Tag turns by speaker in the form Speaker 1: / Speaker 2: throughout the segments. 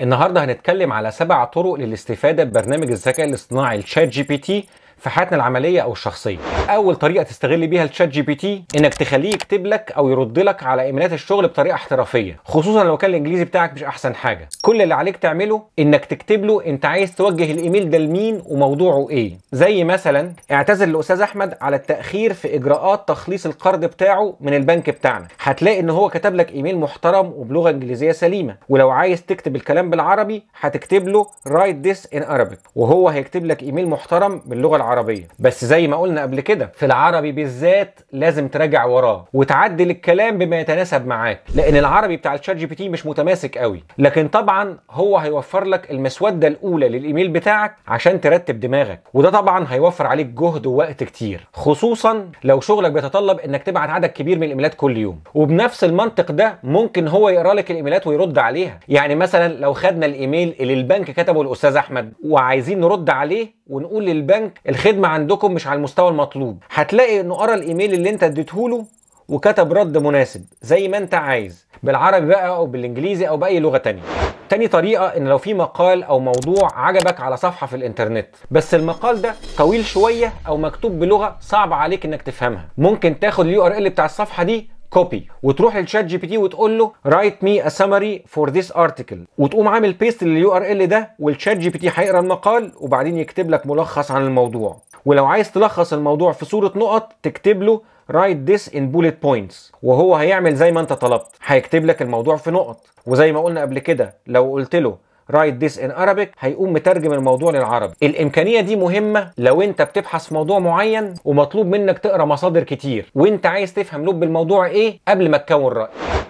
Speaker 1: النهارده هنتكلم على سبع طرق للاستفاده ببرنامج الذكاء الاصطناعي الشات جي بي تي في حياتنا العمليه او الشخصيه اول طريقه تستغل بيها الشات جي بي تي انك تخليه يكتب لك او يرد لك على ايميلات الشغل بطريقه احترافيه خصوصا لو كان الانجليزي بتاعك مش احسن حاجه كل اللي عليك تعمله انك تكتب له انت عايز توجه الايميل ده لمين وموضوعه ايه زي مثلا اعتذر للاستاذ احمد على التاخير في اجراءات تخليص القرض بتاعه من البنك بتاعنا هتلاقي ان هو كتب لك ايميل محترم وبلغه انجليزيه سليمه ولو عايز تكتب الكلام بالعربي هتكتب له write this in Arabic وهو هيكتب لك ايميل محترم باللغه العربيه بس زي ما قلنا قبل كده في العربي بالذات لازم تراجع وراه وتعدل الكلام بما يتناسب معاك لان العربي بتاع الشات جي بي تي مش متماسك قوي لكن طبعا هو هيوفر لك المسوده الاولى للايميل بتاعك عشان ترتب دماغك وده طبعا هيوفر عليك جهد ووقت كتير خصوصا لو شغلك بيتطلب انك تبعت عدد كبير من الايميلات كل يوم وبنفس المنطق ده ممكن هو يقرا لك الايميلات ويرد عليها يعني مثلا لو خدنا الايميل اللي البنك كتبه الاستاذ احمد وعايزين نرد عليه ونقول للبنك الخدمه عندكم مش على المستوى المطلوب هتلاقي انه قرا الايميل اللي انت اديتهوله وكتب رد مناسب زي ما انت عايز بالعربي بقى او بالانجليزي او باي لغه تانية تاني طريقة ان لو في مقال او موضوع عجبك على صفحة في الانترنت بس المقال ده طويل شوية او مكتوب بلغة صعب عليك انك تفهمها ممكن تاخد اليو ار ال بتاع الصفحة دي كوبي وتروح للشات جي بي تي وتقول له رايت مي ا سمري فور ذيس ارتكل وتقوم عامل بيست لليو ار ال ده والشات جي بي تي هيقرا المقال وبعدين يكتب لك ملخص عن الموضوع ولو عايز تلخص الموضوع في صوره نقط تكتب له رايت ذيس ان بولت بوينتس وهو هيعمل زي ما انت طلبت هيكتب لك الموضوع في نقط وزي ما قلنا قبل كده لو قلت له رايت ذيس ان Arabic هيقوم مترجم الموضوع للعربي الامكانيه دي مهمه لو انت بتبحث في موضوع معين ومطلوب منك تقرا مصادر كتير وانت عايز تفهم لب الموضوع ايه قبل ما تكون راي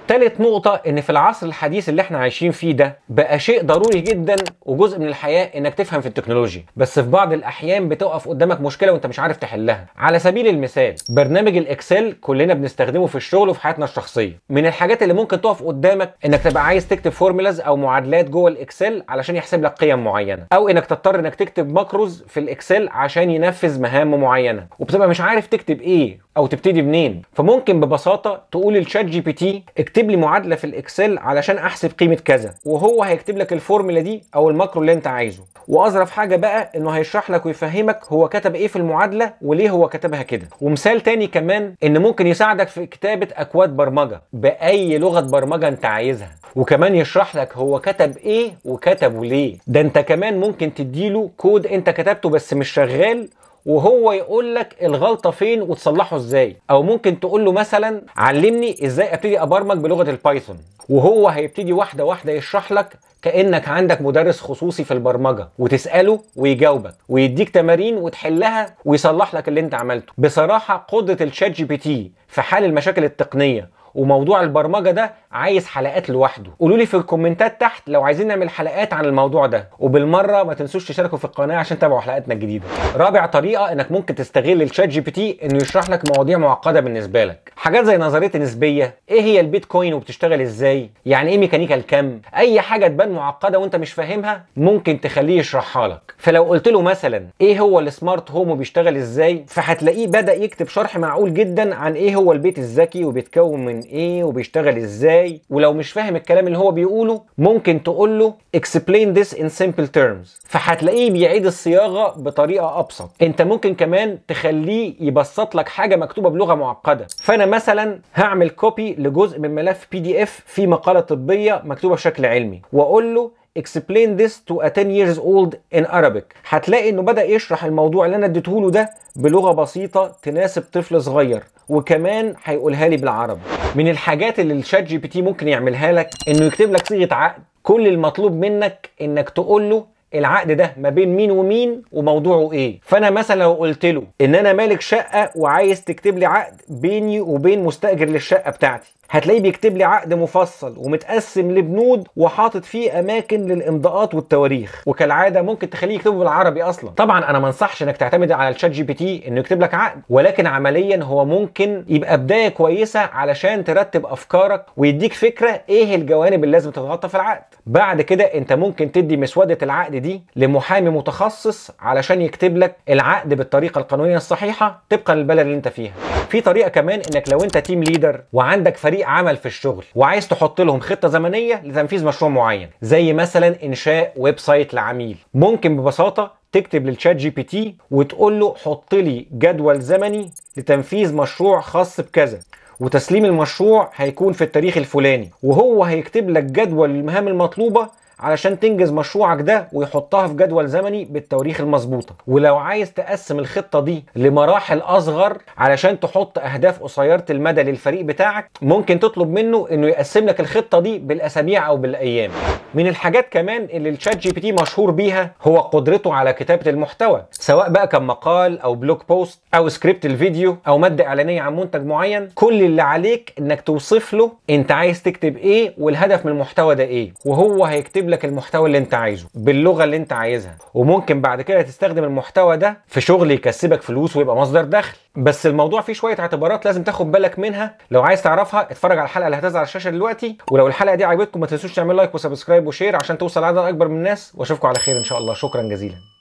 Speaker 1: تالت نقطة إن في العصر الحديث اللي إحنا عايشين فيه ده بقى شيء ضروري جدا وجزء من الحياة إنك تفهم في التكنولوجيا، بس في بعض الأحيان بتقف قدامك مشكلة وأنت مش عارف تحلها، على سبيل المثال برنامج الإكسل كلنا بنستخدمه في الشغل وفي حياتنا الشخصية، من الحاجات اللي ممكن تقف قدامك إنك تبقى عايز تكتب فورمولاز أو معادلات جوه الإكسل الاكسل علشان يحسب لك قيم معينه او انك تضطر انك تكتب ماكروز في الاكسل عشان ينفذ مهام معينه وبتبقى مش عارف تكتب ايه او تبتدي منين فممكن ببساطه تقول للشات جي بي تي اكتب لي معادله في الاكسل علشان احسب قيمه كذا وهو هيكتب لك الفورمولا دي او الماكرو اللي انت عايزه واظرف حاجه بقى انه هيشرح لك ويفهمك هو كتب ايه في المعادله وليه هو كتبها كده ومثال تاني كمان ان ممكن يساعدك في كتابه اكواد برمجه باي لغه برمجه انت عايزها وكمان يشرح لك هو كتب ايه وكتبه ليه ده انت كمان ممكن تديله كود انت كتبته بس مش شغال وهو يقول لك الغلطه فين وتصلحه ازاي او ممكن تقول له مثلا علمني ازاي ابتدي ابرمج بلغه البايثون وهو هيبتدي واحده واحده يشرح لك كانك عندك مدرس خصوصي في البرمجه وتساله ويجاوبك ويديك تمارين وتحلها ويصلح لك اللي انت عملته بصراحه قدره الشات جي بي تي في حال المشاكل التقنيه وموضوع البرمجه ده عايز حلقات لوحده قولوا لي في الكومنتات تحت لو عايزين نعمل حلقات عن الموضوع ده وبالمره ما تنسوش تشاركوا في القناه عشان تتابعوا حلقاتنا الجديده رابع طريقه انك ممكن تستغل الشات جي بي تي انه يشرح لك مواضيع معقده بالنسبه لك حاجات زي نظريه النسبيه ايه هي البيتكوين وبتشتغل ازاي يعني ايه ميكانيكا الكم اي حاجه تبان معقده وانت مش فاهمها ممكن تخليه يشرحها لك فلو قلت له مثلا ايه هو السمارت هوم وبيشتغل ازاي فهتلاقيه بدا يكتب شرح معقول جدا عن ايه هو البيت الذكي وبيتكون من ايه وبيشتغل ازاي ولو مش فاهم الكلام اللي هو بيقوله ممكن تقول له explain this in simple terms فهتلاقيه بيعيد الصياغه بطريقه ابسط انت ممكن كمان تخليه يبسط لك حاجه مكتوبه بلغه معقده فانا مثلا هعمل كوبي لجزء من ملف بي دي اف في مقاله طبيه مكتوبه بشكل علمي واقول له explain this to a 10 years old in Arabic هتلاقي انه بدا يشرح الموضوع اللي انا اديته له ده بلغه بسيطه تناسب طفل صغير وكمان هيقولها لي بالعربي من الحاجات اللي الشات جي بي تي ممكن يعملها لك انه يكتب لك صيغه عقد كل المطلوب منك انك تقول له العقد ده ما بين مين ومين وموضوعه ايه فانا مثلا لو قلت له ان انا مالك شقه وعايز تكتب لي عقد بيني وبين مستاجر للشقه بتاعتي هتلاقيه بيكتب لي عقد مفصل ومتقسم لبنود وحاطط فيه اماكن للامضاءات والتواريخ وكالعاده ممكن تخليه يكتبه بالعربي اصلا طبعا انا ما انصحش انك تعتمد على الشات جي بي تي انه يكتب لك عقد ولكن عمليا هو ممكن يبقى بدايه كويسه علشان ترتب افكارك ويديك فكره ايه الجوانب اللي لازم تتغطى في العقد بعد كده انت ممكن تدي مسوده العقد دي لمحامي متخصص علشان يكتب لك العقد بالطريقه القانونيه الصحيحه طبقا للبلد اللي انت فيها في طريقه كمان انك لو انت تيم ليدر وعندك فريق فريق عمل في الشغل وعايز تحط لهم خطه زمنيه لتنفيذ مشروع معين زي مثلا انشاء ويب سايت لعميل ممكن ببساطه تكتب للتشات جي بي تي وتقول له حط لي جدول زمني لتنفيذ مشروع خاص بكذا وتسليم المشروع هيكون في التاريخ الفلاني وهو هيكتب لك جدول المهام المطلوبه علشان تنجز مشروعك ده ويحطها في جدول زمني بالتواريخ المظبوطه ولو عايز تقسم الخطه دي لمراحل اصغر علشان تحط اهداف قصيره المدى للفريق بتاعك ممكن تطلب منه انه يقسم لك الخطه دي بالاسابيع او بالايام من الحاجات كمان اللي الشات جي بي تي مشهور بيها هو قدرته على كتابه المحتوى سواء بقى كان مقال او بلوج بوست او سكريبت الفيديو او ماده اعلانيه عن منتج معين كل اللي عليك انك توصف له انت عايز تكتب ايه والهدف من المحتوى ده ايه وهو هيكتب لك المحتوى اللي انت عايزه باللغه اللي انت عايزها وممكن بعد كده تستخدم المحتوى ده في شغل يكسبك فلوس ويبقى مصدر دخل بس الموضوع فيه شويه اعتبارات لازم تاخد بالك منها لو عايز تعرفها اتفرج على الحلقه اللي هتظهر على الشاشه دلوقتي ولو الحلقه دي عجبتكم ما تنسوش تعمل لايك وسبسكرايب وشير عشان توصل عدد اكبر من الناس واشوفكم على خير ان شاء الله شكرا جزيلا